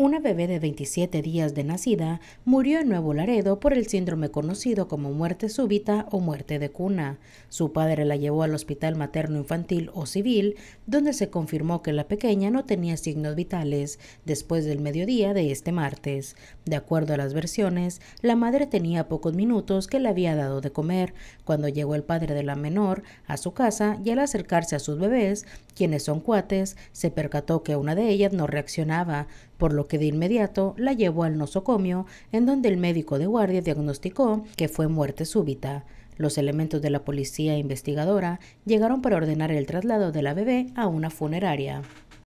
Una bebé de 27 días de nacida murió en Nuevo Laredo por el síndrome conocido como muerte súbita o muerte de cuna. Su padre la llevó al Hospital Materno Infantil o Civil, donde se confirmó que la pequeña no tenía signos vitales después del mediodía de este martes. De acuerdo a las versiones, la madre tenía pocos minutos que le había dado de comer cuando llegó el padre de la menor a su casa y al acercarse a sus bebés, quienes son cuates, se percató que una de ellas no reaccionaba, por lo que de inmediato la llevó al nosocomio, en donde el médico de guardia diagnosticó que fue muerte súbita. Los elementos de la policía investigadora llegaron para ordenar el traslado de la bebé a una funeraria.